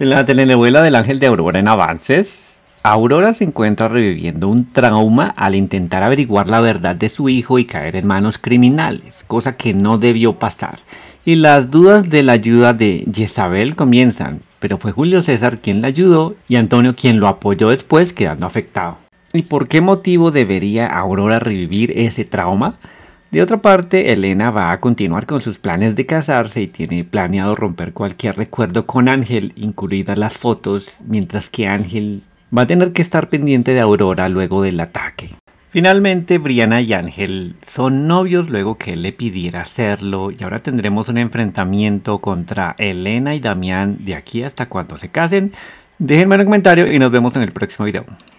En la telenovela del Ángel de Aurora en Avances, Aurora se encuentra reviviendo un trauma al intentar averiguar la verdad de su hijo y caer en manos criminales, cosa que no debió pasar. Y las dudas de la ayuda de Jezabel comienzan, pero fue Julio César quien la ayudó y Antonio quien lo apoyó después quedando afectado. ¿Y por qué motivo debería Aurora revivir ese trauma? De otra parte, Elena va a continuar con sus planes de casarse y tiene planeado romper cualquier recuerdo con Ángel, incluidas las fotos, mientras que Ángel va a tener que estar pendiente de Aurora luego del ataque. Finalmente, Brianna y Ángel son novios luego que él le pidiera hacerlo y ahora tendremos un enfrentamiento contra Elena y Damián de aquí hasta cuando se casen. Déjenme un comentario y nos vemos en el próximo video.